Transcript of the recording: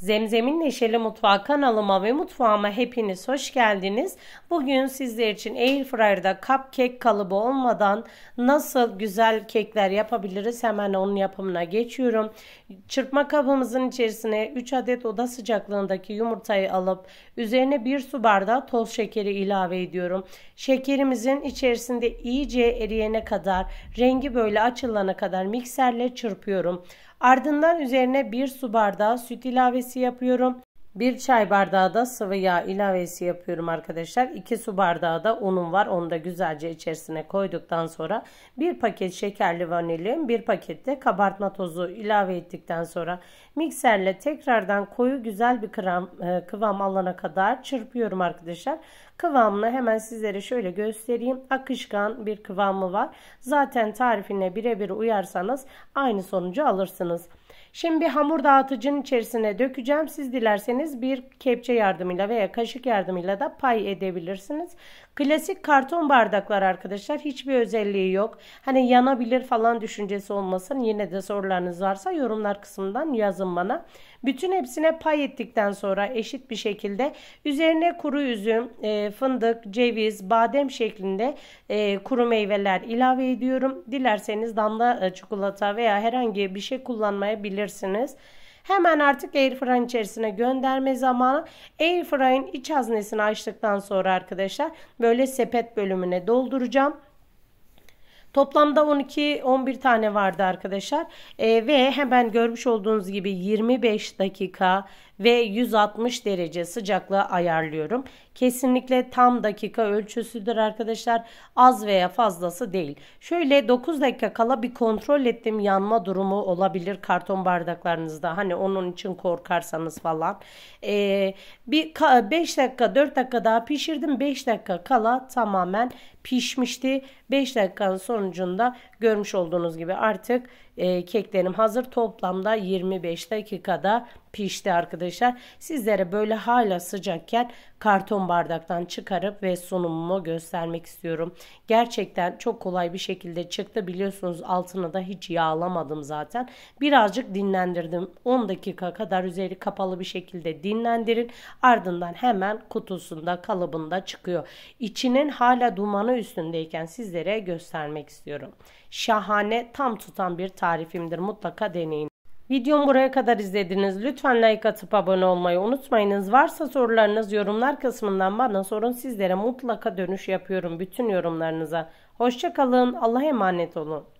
Zemzem'in Neşeli Mutfağı kanalıma ve mutfağıma hepiniz hoş geldiniz. Bugün sizler için Airfryer'da cupcake kalıbı olmadan nasıl güzel kekler yapabiliriz hemen onun yapımına geçiyorum. Çırpma kabımızın içerisine 3 adet oda sıcaklığındaki yumurtayı alıp üzerine 1 su bardağı toz şekeri ilave ediyorum. Şekerimizin içerisinde iyice eriyene kadar rengi böyle açılana kadar mikserle çırpıyorum. Ardından üzerine bir su bardağı süt ilavesi yapıyorum. 1 çay bardağı da sıvı yağ ilavesi yapıyorum arkadaşlar. 2 su bardağı da unum var. Onu da güzelce içerisine koyduktan sonra bir paket şekerli vanilyum, bir pakette kabartma tozu ilave ettikten sonra mikserle tekrardan koyu güzel bir kıvam, e, kıvam alana kadar çırpıyorum arkadaşlar. Kıvamını hemen sizlere şöyle göstereyim. Akışkan bir kıvamı var. Zaten tarifine birebir uyarsanız aynı sonucu alırsınız. Şimdi hamur dağıtıcının içerisine dökeceğim. Siz dilerseniz bir kepçe yardımıyla veya kaşık yardımıyla da pay edebilirsiniz. Klasik karton bardaklar arkadaşlar hiçbir özelliği yok. Hani yanabilir falan düşüncesi olmasın. Yine de sorularınız varsa yorumlar kısmından yazın bana. Bütün hepsine pay ettikten sonra eşit bir şekilde üzerine kuru üzüm, e, fındık, ceviz, badem şeklinde e, kuru meyveler ilave ediyorum. Dilerseniz damla e, çikolata veya herhangi bir şey kullanmayabilirsiniz yapabilirsiniz. Hemen artık airfryer'ın içerisine gönderme zamanı. Airfryer'ın iç haznesini açtıktan sonra arkadaşlar böyle sepet bölümüne dolduracağım. Toplamda 12-11 tane vardı arkadaşlar. E, ve hemen görmüş olduğunuz gibi 25 dakika ve 160 derece sıcaklığı ayarlıyorum. Kesinlikle tam dakika ölçüsüdür arkadaşlar. Az veya fazlası değil. Şöyle 9 dakika kala bir kontrol ettim yanma durumu olabilir karton bardaklarınızda. Hani onun için korkarsanız falan. Ee, bir 5 dakika 4 dakika daha pişirdim. 5 dakika kala tamamen pişmişti. 5 dakikanın sonucunda görmüş olduğunuz gibi artık e, keklerim hazır. Toplamda 25 dakikada pişti arkadaşlar. Sizlere böyle hala sıcakken karton bardaktan çıkarıp ve sunumumu göstermek istiyorum. Gerçekten çok kolay bir şekilde çıktı. Biliyorsunuz altına da hiç yağlamadım zaten. Birazcık dinlendirdim. 10 dakika kadar üzeri kapalı bir şekilde dinlendirin. Ardından hemen kutusunda kalıbında çıkıyor. içinin hala dumanı üstündeyken sizlere göstermek istiyorum. Şahane tam tutan bir tarifimdir mutlaka deneyin. Videomu buraya kadar izlediniz. Lütfen like atıp abone olmayı unutmayınız. Varsa sorularınız yorumlar kısmından bana sorun. Sizlere mutlaka dönüş yapıyorum bütün yorumlarınıza. Hoşçakalın. Allah'a emanet olun.